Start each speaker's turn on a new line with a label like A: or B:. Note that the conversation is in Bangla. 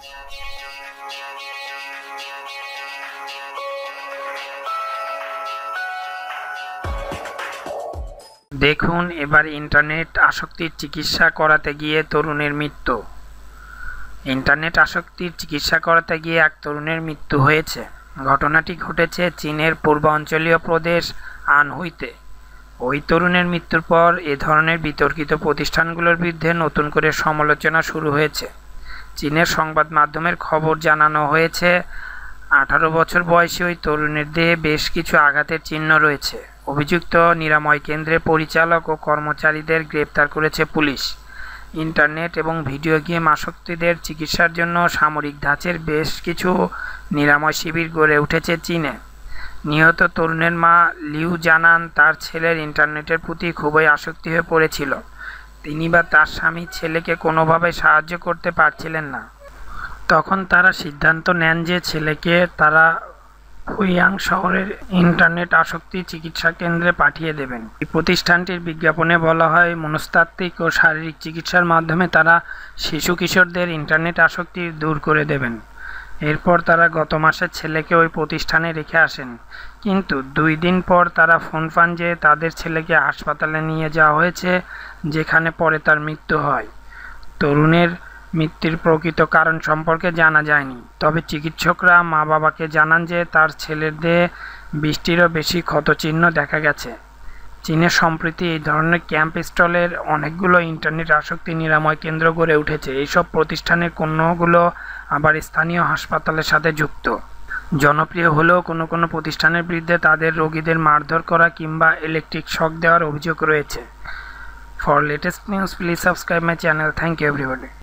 A: দেখুন এবার ইন্টারনেট আসক্তির চিকিৎসা করাতে গিয়ে তরুণের মৃত্যু ইন্টারনেট আসক্তির চিকিৎসা করাতে গিয়ে এক তরুণের মৃত্যু হয়েছে ঘটনাটি ঘটেছে চীনের পূর্বাঞ্চলীয় প্রদেশ আনহুইতে ওই তরুণের মৃত্যুর পর এ ধরনের বিতর্কিত প্রতিষ্ঠানগুলোর বিরুদ্ধে নতুন করে সমালোচনা শুরু হয়েছে চীনের সংবাদ মাধ্যমের খবর জানানো হয়েছে আঠারো বছর বয়সী ওই তরুণের দেহে বেশ কিছু আঘাতের চিহ্ন রয়েছে অভিযুক্ত নিরাময় কেন্দ্রের পরিচালক ও কর্মচারীদের গ্রেপ্তার করেছে পুলিশ ইন্টারনেট এবং ভিডিও গেম আসক্তিদের চিকিৎসার জন্য সামরিক ধাঁচের বেশ কিছু নিরাময় শিবির গড়ে উঠেছে চীনে নিহত তরুণের মা লিউ জানান তার ছেলের ইন্টারনেটের প্রতি খুবই আসক্তি হয়ে পড়েছিল তিনি বা তার স্বামী ছেলেকে কোনোভাবে সাহায্য করতে পারছিলেন না তখন তারা সিদ্ধান্ত নেন যে ছেলেকে তারা হুইয়াং শহরের ইন্টারনেট আসক্তি চিকিৎসা কেন্দ্রে পাঠিয়ে দেবেন এই প্রতিষ্ঠানটির বিজ্ঞাপনে বলা হয় মনস্তাত্ত্বিক ও শারীরিক চিকিৎসার মাধ্যমে তারা শিশু কিশোরদের ইন্টারনেট আসক্তি দূর করে দেবেন এরপর তারা গত মাসে ছেলেকে ওই প্রতিষ্ঠানে রেখে আসেন কিন্তু দুই দিন পর তারা ফোন পান যে তাদের ছেলেকে হাসপাতালে নিয়ে যাওয়া হয়েছে যেখানে পরে তার মৃত্যু হয় তরুণের মৃত্যুর প্রকৃত কারণ সম্পর্কে জানা যায়নি তবে চিকিৎসকরা মা বাবাকে জানান যে তার ছেলের দেহে বৃষ্টিরও বেশি ক্ষতচিহ্ন দেখা গেছে চীনে সম্প্রতি এই ধরনের ক্যাম্প স্টলের অনেকগুলো ইন্টারনেট আসক্তি নিরাময় কেন্দ্র গড়ে উঠেছে এইসব প্রতিষ্ঠানের কোনোগুলো আবার স্থানীয় হাসপাতালের সাথে যুক্ত জনপ্রিয় হলেও কোনো কোনো প্রতিষ্ঠানের বিরুদ্ধে তাদের রোগীদের মারধর করা কিংবা ইলেকট্রিক শক দেওয়ার অভিযোগ রয়েছে for latest news please subscribe my channel thank you everybody